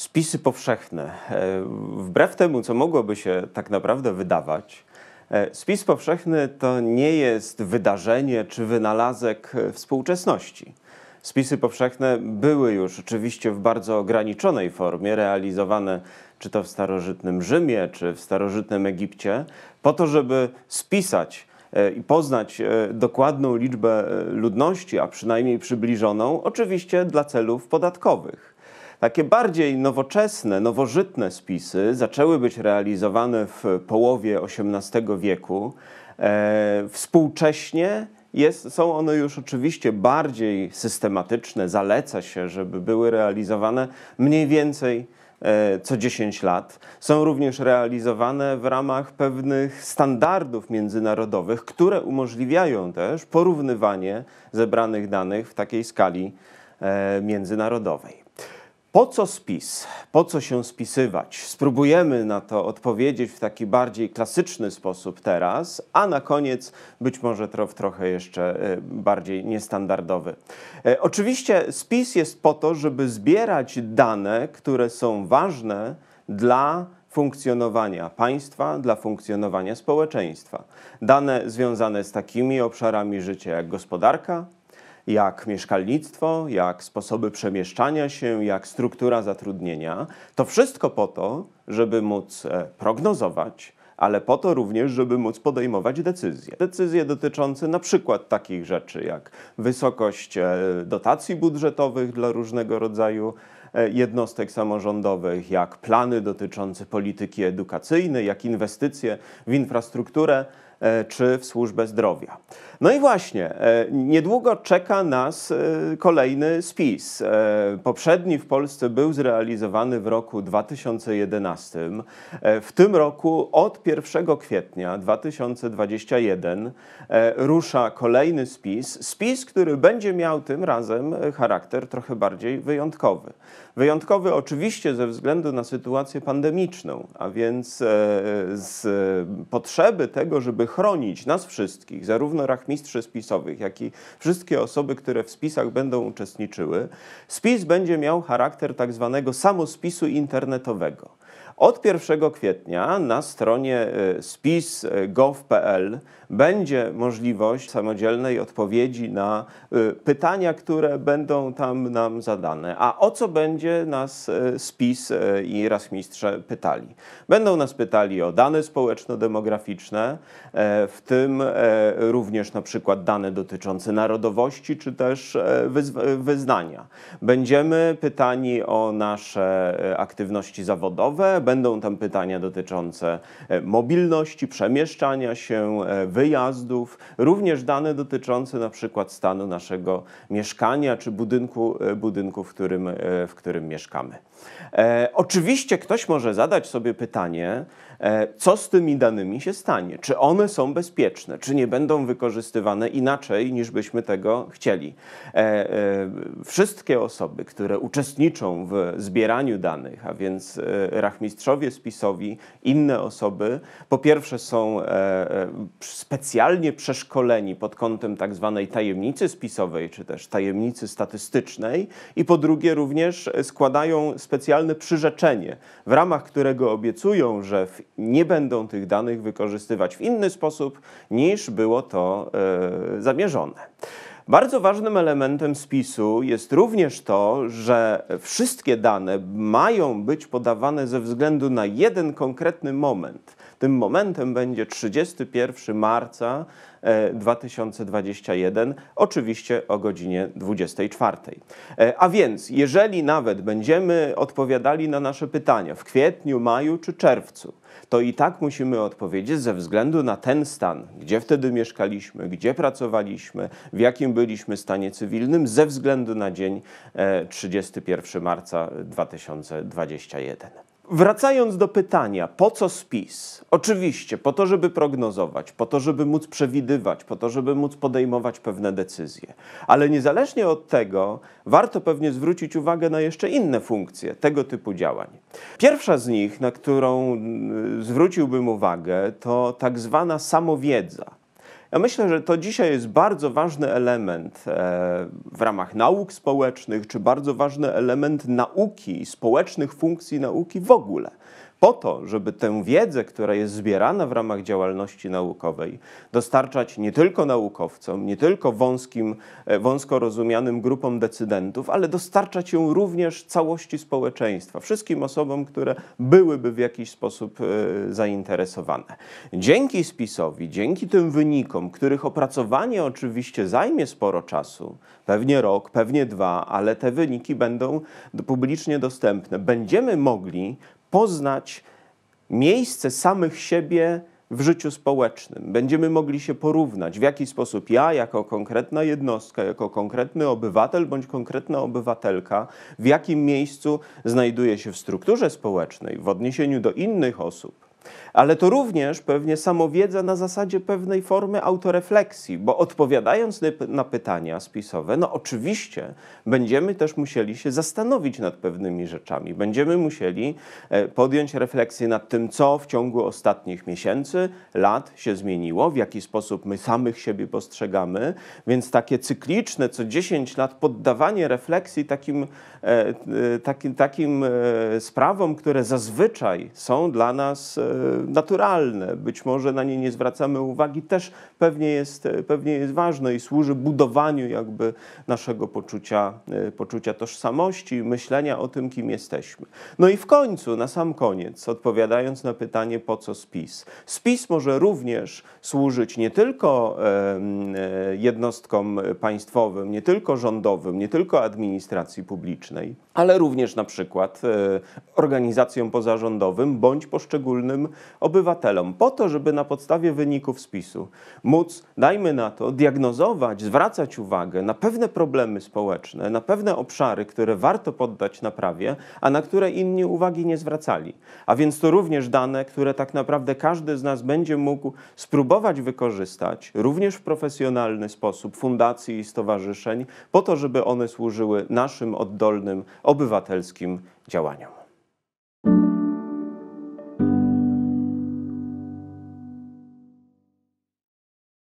Spisy powszechne. E, wbrew temu, co mogłoby się tak naprawdę wydawać, e, spis powszechny to nie jest wydarzenie czy wynalazek e, współczesności. Spisy powszechne były już oczywiście w bardzo ograniczonej formie realizowane czy to w starożytnym Rzymie, czy w starożytnym Egipcie, po to, żeby spisać i poznać dokładną liczbę ludności, a przynajmniej przybliżoną, oczywiście dla celów podatkowych. Takie bardziej nowoczesne, nowożytne spisy zaczęły być realizowane w połowie XVIII wieku. E, współcześnie jest, są one już oczywiście bardziej systematyczne, zaleca się, żeby były realizowane mniej więcej e, co 10 lat. Są również realizowane w ramach pewnych standardów międzynarodowych, które umożliwiają też porównywanie zebranych danych w takiej skali e, międzynarodowej. Po co spis? Po co się spisywać? Spróbujemy na to odpowiedzieć w taki bardziej klasyczny sposób teraz, a na koniec być może w trochę jeszcze e, bardziej niestandardowy. E, oczywiście spis jest po to, żeby zbierać dane, które są ważne dla funkcjonowania państwa, dla funkcjonowania społeczeństwa. Dane związane z takimi obszarami życia jak gospodarka, jak mieszkalnictwo, jak sposoby przemieszczania się, jak struktura zatrudnienia. To wszystko po to, żeby móc e, prognozować, ale po to również, żeby móc podejmować decyzje. Decyzje dotyczące na przykład takich rzeczy jak wysokość e, dotacji budżetowych dla różnego rodzaju e, jednostek samorządowych, jak plany dotyczące polityki edukacyjnej, jak inwestycje w infrastrukturę E, czy w służbę zdrowia. No i właśnie, e, niedługo czeka nas e, kolejny spis. Poprzedni w Polsce był zrealizowany w roku 2011. W tym roku od 1 kwietnia 2021 rusza kolejny spis. Spis, który będzie miał tym razem charakter trochę bardziej wyjątkowy. Wyjątkowy oczywiście ze względu na sytuację pandemiczną, a więc z potrzeby tego, żeby chronić nas wszystkich, zarówno rachmistrzów spisowych, jak i wszystkie osoby, które w spisach będą uczestniczyły, spis będzie miał charakter tak zwanego samospisu internetowego. Od 1 kwietnia na stronie e, spis.gov.pl będzie możliwość samodzielnej odpowiedzi na e, pytania, które będą tam nam zadane. A o co będzie nas e, spis i Rasmistrze pytali? Będą nas pytali o dane społeczno-demograficzne, w tym również na przykład dane dotyczące narodowości czy też wyznania. Będziemy pytani o nasze aktywności zawodowe, Będą tam pytania dotyczące e, mobilności, przemieszczania się, e, wyjazdów, również dane dotyczące na przykład stanu naszego mieszkania czy budynku, e, budynku w, którym, w którym mieszkamy. oczywiście ktoś może zadać sobie pytanie, E, co z tymi danymi się stanie? Czy one są bezpieczne? Czy nie będą wykorzystywane inaczej niż byśmy tego chcieli? E, e, wszystkie osoby, które uczestniczą w zbieraniu danych, a więc rachmistrzowie spisowi, inne osoby, po pierwsze są specjalnie przeszkoleni pod kątem tak zwanej tajemnicy spisowej, czy też tajemnicy statystycznej, i po drugie również składają specjalne przyrzeczenie, w ramach którego obiecują, że w nie będą tych danych wykorzystywać w inny sposób niż było to e, zamierzone. Bardzo ważnym elementem spisu jest również to, że wszystkie dane mają być podawane ze względu na jeden konkretny moment. Tym momentem będzie 31 marca 2021, e, oczywiście o godzinie 24. E, a więc, jeżeli nawet będziemy odpowiadali na nasze pytania w kwietniu, maju czy czerwcu, to i tak musimy odpowiedzieć ze względu na ten stan, gdzie wtedy mieszkaliśmy, gdzie pracowaliśmy, w jakim byliśmy stanie cywilnym, ze względu na dzień 31 e, marca 2021. Wracając do pytania, po co spis? Oczywiście, po to, żeby prognozować, po to, żeby móc przewidywać, po to, żeby móc podejmować pewne decyzje. Ale niezależnie od tego, warto pewnie zwrócić uwagę na jeszcze inne funkcje tego typu działań. Pierwsza z nich, na którą mm, zwróciłbym uwagę, to tak zwana samowiedza. Ja myślę, że to dzisiaj jest bardzo ważny element e, w ramach nauk społecznych, czy bardzo ważny element nauki, społecznych funkcji nauki w ogóle po to, żeby tę wiedzę, która jest zbierana w ramach działalności naukowej, dostarczać nie tylko naukowcom, nie tylko wąskim, e, wąsko rozumianym grupom decydentów, ale dostarczać ją również całości społeczeństwa, wszystkim osobom, które byłyby w jakiś sposób e, zainteresowane. Dzięki spisowi, dzięki tym wynikom, których opracowanie oczywiście zajmie sporo czasu, pewnie rok, pewnie dwa, ale te wyniki będą publicznie dostępne. Będziemy mogli poznać miejsce samych siebie w życiu społecznym. Będziemy mogli się porównać, w jaki sposób ja, jako konkretna jednostka, jako konkretny obywatel bądź konkretna obywatelka, w jakim miejscu znajduję się w strukturze społecznej w odniesieniu do innych osób ale to również pewnie samowiedza na zasadzie pewnej formy autorefleksji, bo odpowiadając na pytania spisowe, no oczywiście będziemy też musieli się zastanowić nad pewnymi rzeczami. Będziemy musieli e, podjąć refleksję nad tym, co w ciągu ostatnich miesięcy, lat się zmieniło, w jaki sposób my samych siebie postrzegamy, więc takie cykliczne, co 10 lat poddawanie refleksji takim, e, takim, takim e, sprawom, które zazwyczaj są dla nas naturalne, być może na nie nie zwracamy uwagi, też pewnie jest, pewnie jest ważne i służy budowaniu jakby naszego poczucia, e, poczucia tożsamości, myślenia o tym, kim jesteśmy. No i w końcu, na sam koniec, odpowiadając na pytanie, po co spis? Spis może również służyć nie tylko e, jednostkom państwowym, nie tylko rządowym, nie tylko administracji publicznej, ale również na przykład e, organizacjom pozarządowym bądź poszczególnym obywatelom, po to, żeby na podstawie wyników spisu móc, dajmy na to, diagnozować, zwracać uwagę na pewne problemy społeczne, na pewne obszary, które warto poddać naprawie, a na które inni uwagi nie zwracali. A więc to również dane, które tak naprawdę każdy z nas będzie mógł spróbować wykorzystać, również w profesjonalny sposób, fundacji i stowarzyszeń, po to, żeby one służyły naszym oddolnym, obywatelskim działaniom.